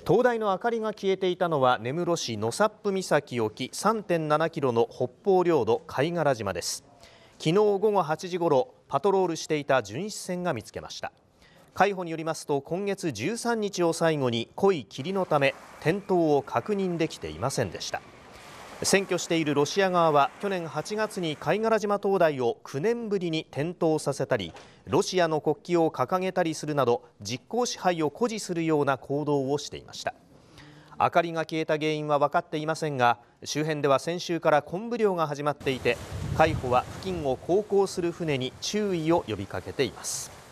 灯台の明かりが消えていたのは根室市野サップ岬沖3.7キロの北方領土貝殻島です昨日午後8時ごろパトロールしていた巡視船が見つけました海保によりますと今月13日を最後に濃い霧のため点灯を確認できていませんでした占拠しているロシア側は去年8月に貝殻島灯台を9年ぶりに点灯させたりロシアの国旗を掲げたりするなど実効支配を誇示するような行動をしていました明かりが消えた原因は分かっていませんが周辺では先週から昆布漁が始まっていて海保は付近を航行する船に注意を呼びかけています